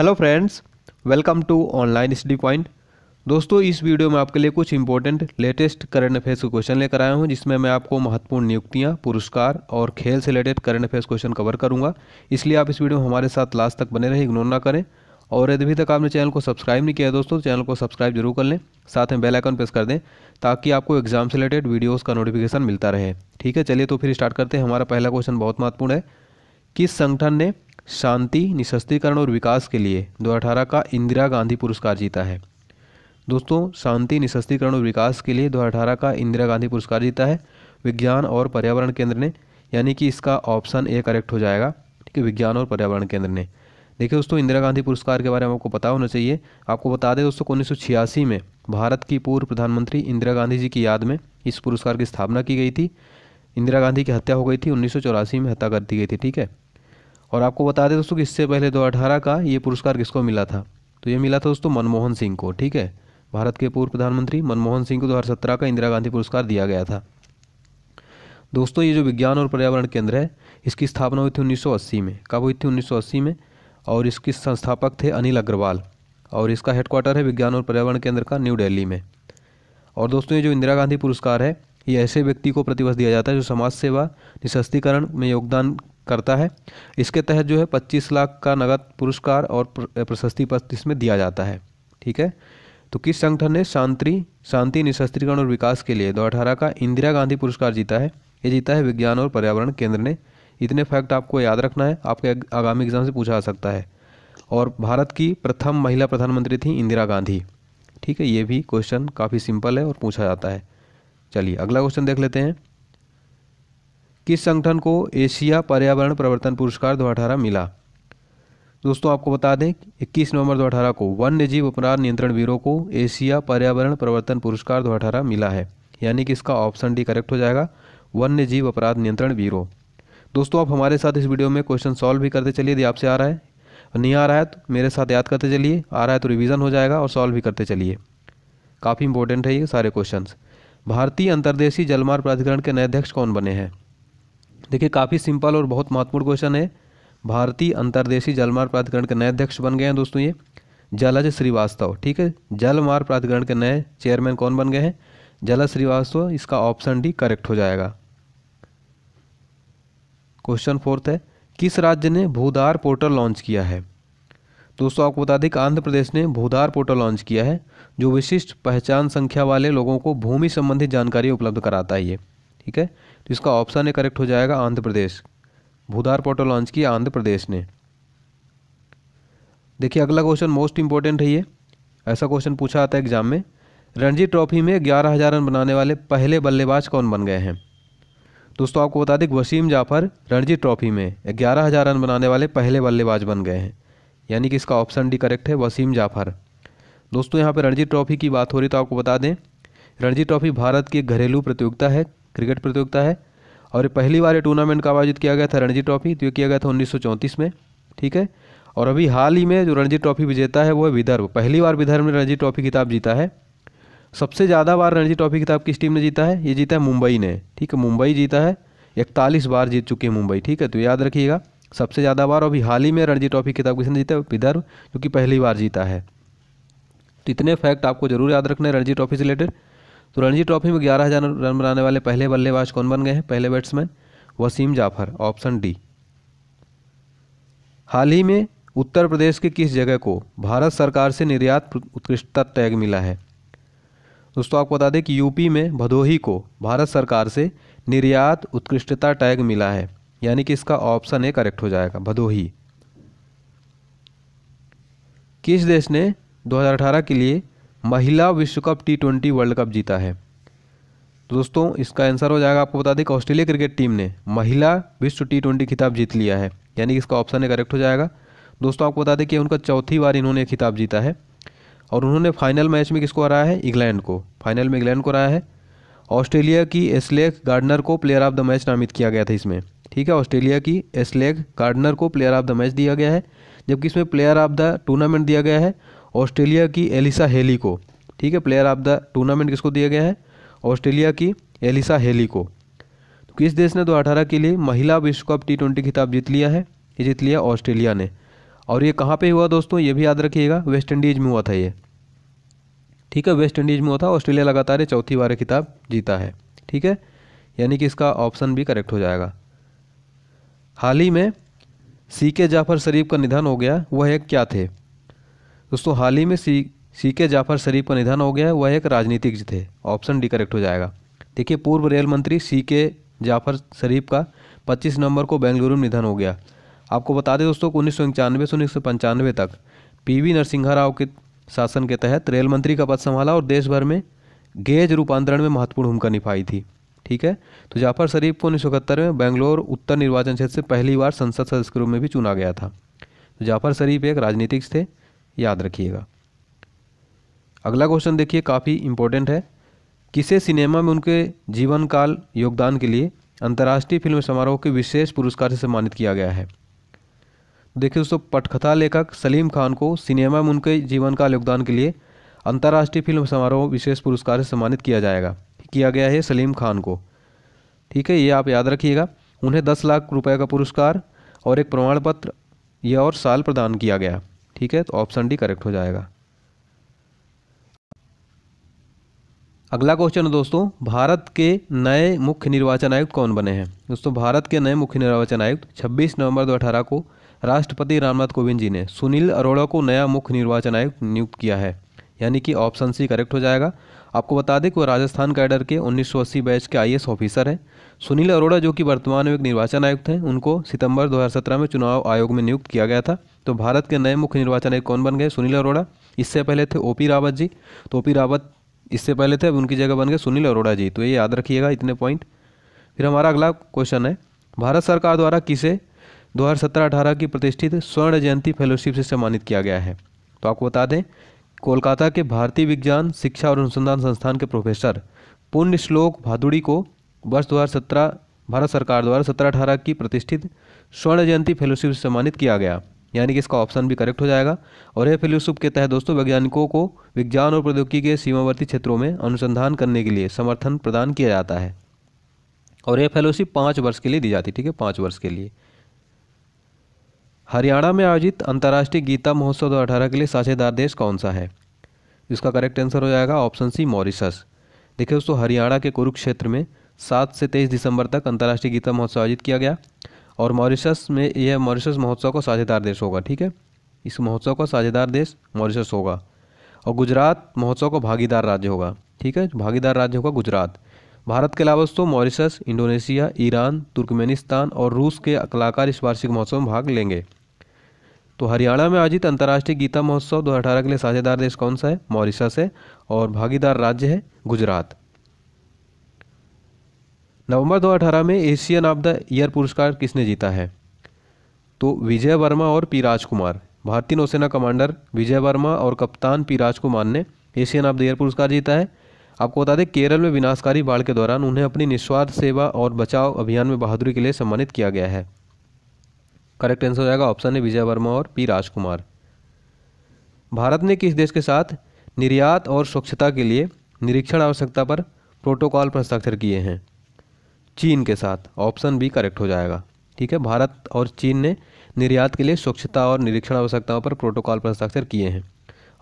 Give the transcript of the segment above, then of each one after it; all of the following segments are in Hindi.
hello friends welcome to online study point दोस्तों इस वीडियो में आपके लिए कुछ इंपॉर्टेंट लेटेस्ट करंट अफेयर्स के क्वेश्चन लेकर आया हूं जिसमें मैं आपको महत्वपूर्ण नियुक्तियां पुरस्कार और खेल से related current affairs question cover करूंगा इसलिए आप इस वीडियो में हमारे साथ लास्ट तक बने रहें इग्नोर ना करें और यदि अभी तक आपने चैनल को सब्सक्राइब नहीं किया दोस्तों चैनल को सब्सक्राइब जरूर कर लें साथ में बेलाइकन प्रेस कर दें ताकि आपको एग्जाम से रिलेटेड वीडियोज़ का नोटिफिकेशन मिलता रहे ठीक है चलिए तो फिर स्टार्ट करते हैं हमारा पहला क्वेश्चन बहुत महत्वपूर्ण है किस संगठन ने शांति निशस्त्रीकरण और विकास के लिए 2018 का इंदिरा गांधी पुरस्कार जीता है दोस्तों शांति निशस्त्रीकरण और विकास के लिए 2018 का इंदिरा गांधी पुरस्कार जीता है विज्ञान और पर्यावरण केंद्र ने यानी कि इसका ऑप्शन ए करेक्ट हो जाएगा ठीक है विज्ञान और पर्यावरण केंद्र ने देखिए दोस्तों इंदिरा गांधी पुरस्कार के बारे में आपको पता होना चाहिए आपको बता दें दोस्तों उन्नीस में भारत की पूर्व प्रधानमंत्री इंदिरा गांधी जी की याद में इस पुरस्कार की स्थापना की गई थी इंदिरा गांधी की हत्या हो गई थी उन्नीस में हत्या कर दी गई थी ठीक है और आपको बता दें दोस्तों कि इससे पहले दो का ये पुरस्कार किसको मिला था तो ये मिला था दोस्तों मनमोहन सिंह को ठीक है भारत के पूर्व प्रधानमंत्री मनमोहन सिंह को दो का इंदिरा गांधी पुरस्कार दिया गया था दोस्तों ये जो विज्ञान और पर्यावरण केंद्र है इसकी स्थापना हुई थी उन्नीस में कब हुई थी उन्नीस में और इसके संस्थापक थे अनिल अग्रवाल और इसका हेडक्वार्टर है विज्ञान और पर्यावरण केंद्र का न्यू दिल्ली में और दोस्तों ये जो इंदिरा गांधी पुरस्कार है ये ऐसे व्यक्ति को प्रतिवर्ष दिया जाता है जो समाज सेवा निशस्तीकरण में योगदान करता है इसके तहत जो है पच्चीस लाख का नगद पुरस्कार और प्रशस्ति पत्र इसमें दिया जाता है ठीक है तो किस संगठन ने शांति शांति निशस्त्रीकरण और विकास के लिए दो अठारह का इंदिरा गांधी पुरस्कार जीता है ये जीता है विज्ञान और पर्यावरण केंद्र ने इतने फैक्ट आपको याद रखना है आपके आगामी एग्जाम से पूछा जा सकता है और भारत की प्रथम महिला प्रधानमंत्री थी इंदिरा गांधी ठीक है ये भी क्वेश्चन काफ़ी सिंपल है और पूछा जाता है चलिए अगला क्वेश्चन देख लेते हैं किस संगठन को एशिया पर्यावरण प्रवर्तन पुरस्कार दो मिला दोस्तों आपको बता दें इक्कीस नवंबर दो अठारह को वन्य जीव अपराध नियंत्रण ब्यूरो को एशिया पर्यावरण प्रवर्तन पुरस्कार दो अठारह मिला है यानी कि इसका ऑप्शन डी करेक्ट हो जाएगा वन्य जीव अपराध नियंत्रण ब्यूरो दोस्तों आप हमारे साथ इस वीडियो में क्वेश्चन सॉल्व भी करते चलिए यदि आपसे आ रहा है नहीं आ रहा है तो मेरे साथ याद करते चलिए आ रहा है तो रिविज़न हो जाएगा और सॉल्व भी करते चलिए काफ़ी इंपॉर्टेंट है ये सारे क्वेश्चन भारतीय अंतर्देशीय जलमार्ग प्राधिकरण के नए अध्यक्ष कौन बने हैं देखिए काफ़ी सिंपल और बहुत महत्वपूर्ण क्वेश्चन है भारतीय अंतर्देशीय जलमार्ग प्राधिकरण के नए अध्यक्ष बन गए हैं दोस्तों ये जलज श्रीवास्तव ठीक है जलमार्ग प्राधिकरण के नए चेयरमैन कौन बन गए हैं जलज श्रीवास्तव इसका ऑप्शन डी करेक्ट हो जाएगा क्वेश्चन फोर्थ है किस राज्य ने भूदार पोर्टल लॉन्च किया है दोस्तों आपको बता दें कि आंध्र प्रदेश ने भूधार पोर्टल लॉन्च किया है जो विशिष्ट पहचान संख्या वाले लोगों को भूमि संबंधी जानकारी उपलब्ध कराता है ये ठीक है तो इसका ऑप्शन है करेक्ट हो जाएगा आंध्र प्रदेश भूधार पोर्टल लॉन्च किया आंध्र प्रदेश ने देखिए अगला क्वेश्चन मोस्ट इंपॉर्टेंट है ये ऐसा क्वेश्चन पूछा आता है एग्जाम में रणजी ट्रॉफी में ग्यारह हज़ार रन बनाने वाले पहले बल्लेबाज कौन बन गए हैं दोस्तों आपको बता दें वसीम जाफर रणजी ट्रॉफी में ग्यारह हज़ार रन बनाने वाले पहले बल्लेबाज बन गए हैं यानी कि इसका ऑप्शन डी करेक्ट है वसीम जाफर दोस्तों यहाँ पर रणजी ट्रॉफी की बात हो रही तो आपको बता दें रणजी ट्रॉफी भारत की घरेलू प्रतियोगिता है क्रिकेट प्रतियोगिता है और पहली बार ये टूर्नामेंट का आयोजित किया गया था रणजी ट्रॉफी तो ये किया गया था उन्नीस में ठीक है और अभी हाल ही में जो रणजी ट्रॉफी विजेता है वो है विदर्भ पहली बार विदर्भ ने रणजी ट्रॉफी खिताब जीता है सबसे ज़्यादा बार रणजी ट्रॉफी खिताब किस टीम ने जीता है ये जीता है मुंबई ने ठीक है मुंबई जीता है इकतालीस बार जीत चुकी है मुंबई ठीक है तो याद रखिएगा सबसे ज़्यादा बार और हाल ही में रणजी ट्रॉफी खिताब किसने जीता है विदर्भ जो कि पहली बार जीता है तो इतने फैक्ट आपको जरूर याद रखने रणजी ट्रॉफी से रिलेटेड तो रणजी ट्रॉफी में ग्यारह हज़ार रन बनाने वाले पहले बल्लेबाज कौन बन गए हैं पहले batsman Wasim Jaffer option D हाल ही में उत्तर प्रदेश के किस जगह को भारत सरकार से निर्यात उत्कृष्टता टैग मिला है दोस्तों आपको बता दें कि यूपी में भदोही को भारत सरकार से निर्यात उत्कृष्टता टैग मिला है यानी कि इसका ऑप्शन ए करेक्ट हो जाएगा भदोही किस देश ने 2018 के लिए महिला विश्व cup T twenty world cup जीता है तो दोस्तों इसका आंसर हो जाएगा आपको बता दें कि ऑस्ट्रेलिया क्रिकेट टीम ने महिला विश्व टी ट्वेंटी खिताब जीत लिया है यानी कि इसका ऑप्शन ए करेक्ट हो जाएगा दोस्तों आपको बता दें कि उनका चौथी बार इन्होंने खिताब जीता है और उन्होंने फाइनल मैच में किसको हराया है इंग्लैंड को फाइनल में इंग्लैंड को हराया है ऑस्ट्रेलिया की एसलेग गार्डनर को प्लेयर ऑफ द मैच नामित किया गया था इसमें ठीक है ऑस्ट्रेलिया की एसलेग गार्डनर को प्लेयर ऑफ द मैच दिया गया है जबकि इसमें प्लेयर ऑफ द टूर्नामेंट दिया गया है ऑस्ट्रेलिया की एलिसा हेली को ठीक है प्लेयर ऑफ द टूर्नामेंट किसको दिया गया है ऑस्ट्रेलिया की एलिसा हेली को तो किस देश ने दो के लिए महिला विश्व कप टी ट्वेंटी खिताब जीत लिया है ये जीत लिया ऑस्ट्रेलिया ने और ये कहाँ पे हुआ दोस्तों ये भी याद रखिएगा वेस्ट इंडीज़ में हुआ था ये ठीक है वेस्ट इंडीज़ में होता है ऑस्ट्रेलिया लगातार चौथी बार खिताब जीता है ठीक है यानी कि इसका ऑप्शन भी करेक्ट हो जाएगा हाल ही में सी के जाफर शरीफ का निधन हो गया वह एक क्या थे दोस्तों हाल ही में सी सी के जाफर शरीफ का निधन हो गया वह एक राजनीतिज्ञ थे ऑप्शन डी करेक्ट हो जाएगा देखिए पूर्व रेल मंत्री सी के जाफर शरीफ का 25 नवंबर को बेंगलुरु में निधन हो गया आपको बता दें दोस्तों उन्नीस सौ इक्यानवे से उन्नीस सौ पंचानवे तक नरसिंहा राव के शासन के तहत रेल मंत्री का पद संभाला और देश भर में गेज रूपांतरण में महत्वपूर्ण भूमिका निभाई थी ठीक है तो जाफर शरीफ को उन्नीस में बेंगलोर उत्तर निर्वाचन क्षेत्र से पहली बार संसद सदस्य के रूप में भी चुना गया था तो जाफर शरीफ एक राजनीतिक थे याद रखिएगा अगला क्वेश्चन देखिए काफ़ी इंपॉर्टेंट है किसे सिनेमा में उनके जीवन काल योगदान के लिए अंतर्राष्ट्रीय फिल्म समारोह के विशेष पुरस्कार से सम्मानित किया गया है देखिए दोस्तों पटकथा लेखक सलीम खान को सिनेमा में उनके जीवन का योगदान के लिए अंतर्राष्ट्रीय फिल्म समारोह विशेष पुरस्कार से सम्मानित किया जाएगा किया गया है सलीम खान को ठीक है ये आप याद रखिएगा उन्हें दस लाख रुपए का पुरस्कार और एक प्रमाण पत्र यह और साल प्रदान किया गया ठीक है तो ऑप्शन डी करेक्ट हो जाएगा अगला क्वेश्चन है दोस्तों भारत के नए मुख्य निर्वाचन आयुक्त कौन बने हैं दोस्तों भारत के नए मुख्य निर्वाचन आयुक्त 26 नवंबर दो को राष्ट्रपति रामनाथ कोविंद जी ने सुनील अरोड़ा को नया मुख्य निर्वाचन आयुक्त नियुक्त किया है यानी कि ऑप्शन सी करेक्ट हो जाएगा आपको बता दें कि वो राजस्थान कैडर के उन्नीस बैच के आई ऑफिसर हैं सुनील अरोड़ा जो कि वर्तमान में एक निर्वाचन आयुक्त हैं उनको सितंबर 2017 में चुनाव आयोग में नियुक्त किया गया था तो भारत के नए मुख्य निर्वाचन आयुक्त कौन बन गए सुनील अरोड़ा इससे पहले थे ओ रावत जी तो ओ रावत इससे पहले थे अब उनकी जगह बन गए सुनील अरोड़ा जी तो ये याद रखिएगा इतने पॉइंट फिर हमारा अगला क्वेश्चन है भारत सरकार द्वारा किसे दो हज़ार की प्रतिष्ठित स्वर्ण जयंती फेलोशिप से सम्मानित किया गया है तो आपको बता दें कोलकाता के भारतीय विज्ञान शिक्षा और अनुसंधान संस्थान के प्रोफेसर पुण्य श्लोक भादुड़ी को वर्ष सत्रह भारत सरकार द्वारा सत्रह अठारह की प्रतिष्ठित स्वर्ण जयंती फेलोशिप से सम्मानित किया गया यानी कि इसका ऑप्शन भी करेक्ट हो जाएगा और यह फेलोशिप के तहत दोस्तों वैज्ञानिकों को विज्ञान और प्रौद्योगिकी के सीमावर्ती क्षेत्रों में अनुसंधान करने के लिए समर्थन प्रदान किया जाता है और यह फेलोशिप पाँच वर्ष के लिए दी जाती है ठीक है पाँच वर्ष के लिए हरियाणा में आयोजित अंतर्राष्ट्रीय गीता महोत्सव दो के लिए साझेदार देश कौन सा है इसका करेक्ट आंसर हो जाएगा ऑप्शन सी मॉरिशस देखिए दोस्तों हरियाणा के कुरुक्षेत्र में सात से तेईस दिसंबर तक अंतर्राष्ट्रीय गीता महोत्सव आयोजित किया गया और मॉरिशस में यह मॉरिशस महोत्सव का साझेदार देश होगा ठीक है इस महोत्सव का साझेदार देश मॉरिशस होगा और गुजरात महोत्सव का भागीदार राज्य होगा ठीक है भागीदार राज्य होगा गुजरात भारत के अलावा दोस्तों मॉरिशस इंडोनेशिया ईरान तुर्कमेनिस्तान और रूस के कलाकार इस वार्षिक महोत्सव में भाग लेंगे तो हरियाणा में आयोजित अंतर्राष्ट्रीय गीता महोत्सव 2018 के लिए साझेदार देश कौन सा है मॉरिशस है और भागीदार राज्य है गुजरात नवंबर 2018 में एशियन ऑफ द ईयर पुरस्कार किसने जीता है तो विजय वर्मा और पी राजकुमार भारतीय नौसेना कमांडर विजय वर्मा और कप्तान पी राजकुमार ने एशियन ऑफ द ईयर पुरस्कार जीता है आपको बता दें केरल में विनाशकारी बाढ़ के दौरान उन्हें अपनी निस्वार्थ सेवा और बचाव अभियान में बहादुरी के लिए सम्मानित किया गया है करेक्ट आंसर हो जाएगा ऑप्शन है विजय वर्मा और पी राजकुमार भारत ने किस देश के साथ निर्यात और स्वच्छता के लिए निरीक्षण आवश्यकता पर प्रोटोकॉल पर हस्ताक्षर किए हैं चीन के साथ ऑप्शन बी करेक्ट हो जाएगा ठीक है भारत और चीन ने निर्यात के लिए स्वच्छता और निरीक्षण आवश्यकताओं पर प्रोटोकॉल पर हस्ताक्षर किए हैं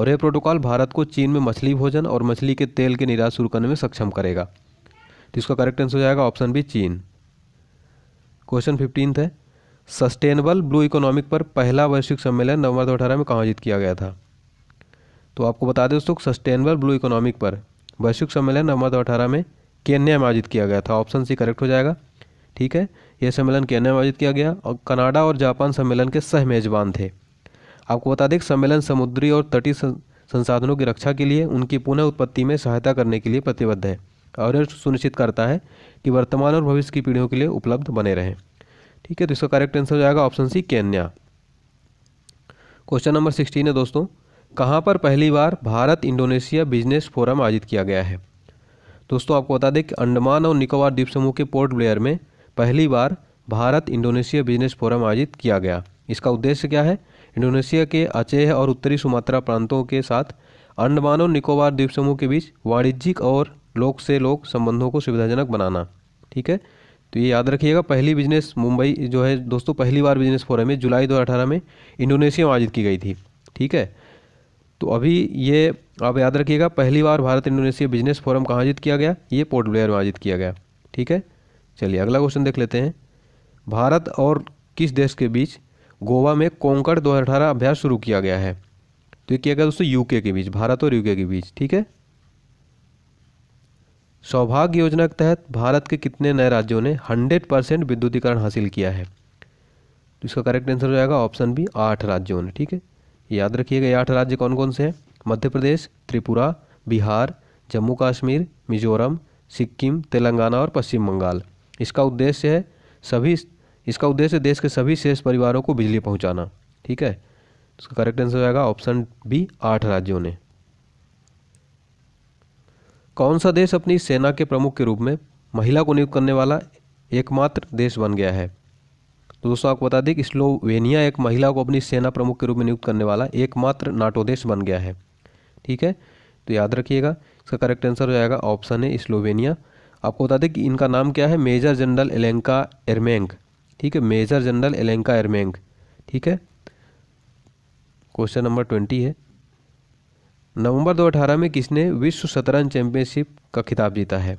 और यह प्रोटोकॉल भारत को चीन में मछली भोजन और मछली के तेल के निर्यात शुरू करने में सक्षम करेगा तो इसका करेक्ट आंसर हो जाएगा ऑप्शन बी चीन क्वेश्चन फिफ्टींथ है सस्टेनेबल ब्लू इकोनॉमिक पर पहला वैश्विक सम्मेलन नवंबर दो अठारह में कहाँ आयोजित किया गया था तो आपको बता दें दोस्तों सस्टेनेबल ब्लू इकोनॉमिक पर वैश्विक सम्मेलन नवंबर दो अठारह में केन्या में आयोजित किया गया था ऑप्शन सी करेक्ट हो जाएगा ठीक है यह सम्मेलन केन्या में आयोजित किया गया और कनाडा और जापान सम्मेलन के सह मेजबान थे आपको बता दें सम्मेलन समुद्री और तटीय संसाधनों की रक्षा के लिए उनकी पुनः उत्पत्ति में सहायता करने के लिए प्रतिबद्ध है और यह सुनिश्चित करता है कि वर्तमान और भविष्य की पीढ़ियों के लिए उपलब्ध बने रहें ठीक है तो इसका करेक्ट आंसर हो जाएगा option C Kenya question number sixteen है दोस्तों कहाँ पर पहली बार भारत इंडोनेशिया बिजनेस फोरम आयोजित किया गया है दोस्तों आपको बता दें कि अंडमान और निकोबार द्वीप समूह के पोर्ट ब्लेयर में पहली बार भारत इंडोनेशिया बिजनेस फोरम आयोजित किया गया इसका उद्देश्य क्या है इंडोनेशिया के अचेह और उत्तरी सुमात्रा प्रांतों के साथ अंडमान और निकोबार द्वीप समूह के बीच वाणिज्यिक और लोक से लोक संबंधों को सुविधाजनक बनाना ठीक है तो ये याद रखिएगा पहली बिजनेस मुंबई जो है दोस्तों पहली बार बिजनेस फोरम में जुलाई 2018 में इंडोनेशिया में आयोजित की गई थी ठीक है तो अभी ये आप याद रखिएगा पहली बार भारत इंडोनेशिया बिजनेस फोरम कहाँ आयोजित किया गया ये पोर्ट ब्लेयर में आयोजित किया गया ठीक है चलिए अगला क्वेश्चन देख लेते हैं भारत और किस देश के बीच गोवा में कोंकड़ दो अभ्यास शुरू किया गया है तो ये किया गया दोस्तों यूके के बीच भारत और यूके के बीच ठीक है सौभाग्य योजना के तहत भारत के कितने नए राज्यों ने 100 परसेंट विद्युतीकरण हासिल किया है तो इसका करेक्ट आंसर हो जाएगा ऑप्शन बी आठ राज्यों ने ठीक है याद रखिएगा ये आठ राज्य कौन कौन से हैं मध्य प्रदेश त्रिपुरा बिहार जम्मू कश्मीर मिजोरम सिक्किम तेलंगाना और पश्चिम बंगाल इसका उद्देश्य है सभी इसका उद्देश्य देश के सभी शेष परिवारों को बिजली पहुंचाना ठीक है तो इसका करेक्ट आंसर हो जाएगा ऑप्शन बी आठ राज्यों ने कौन सा देश अपनी सेना के प्रमुख के रूप में महिला को नियुक्त करने वाला एकमात्र देश बन गया है तो दोस्तों आपको बता दें कि स्लोवेनिया एक महिला को अपनी सेना प्रमुख के रूप में नियुक्त करने वाला एकमात्र नाटो देश बन गया है ठीक है तो याद रखिएगा इसका करेक्ट आंसर हो जाएगा ऑप्शन है स्लोवेनिया आपको बता दें कि इनका नाम क्या है मेजर जनरल एलेंका एरमेंग ठीक है मेजर जनरल एलेंका एरमेंग ठीक है क्वेश्चन नंबर ट्वेंटी है नवंबर 2018 में किसने विश्व शतरंज चैंपियनशिप का खिताब जीता है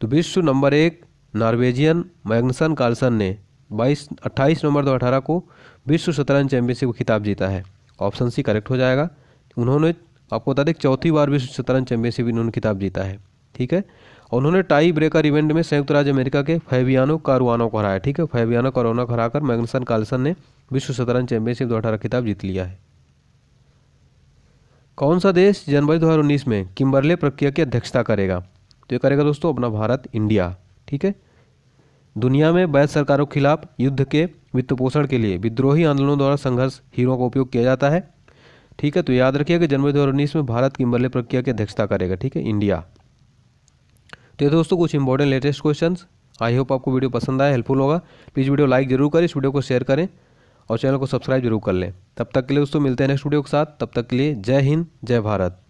तो विश्व नंबर एक नॉर्वेजियन मैग्नसन कार्लसन ने 22 28 नवंबर 2018 को विश्व शतरंज चैंपियनशिप का खिताब जीता है ऑप्शन सी करेक्ट हो जाएगा उन्होंने आपको बता दें चौथी बार विश्व शतरंज चैंपियनशिप इन्होंने खिताब जीता है ठीक है उन्होंने टाई ब्रेकर इवेंट में संयुक्त राज्य अमेरिका के फैबियानो कारुआनो को हराया ठीक है फैबियानो कारोना को हराकर मैग्नसन कार्लसन ने विश्व शतरंज चैंपियनशिप दो अठारह खिताब जीत लिया है कौन सा देश जनवरी दो में किम्बरले प्रक्रिया की अध्यक्षता करेगा तो ये करेगा दोस्तों अपना भारत इंडिया ठीक है दुनिया में वैध सरकारों के खिलाफ युद्ध के वित्त पोषण के लिए विद्रोही आंदोलनों द्वारा संघर्ष हीरो का उपयोग किया जाता है ठीक है तो याद रखिएगा जनवरी दो में भारत किम्बरले प्रक्रिया की अध्यक्षता करेगा ठीक है इंडिया तो ये दोस्तों कुछ important latest question I hope आपको वीडियो पसंद आए हेल्पफुल होगा प्लीज़ वीडियो लाइक जरूर करें इस वीडियो को शेयर करें और चैनल को सब्सक्राइब जरूर कर लें तब तक के लिए दोस्तों मिलते हैं नेक्स्ट वीडियो के साथ तब तक के लिए जय हिंद जय भारत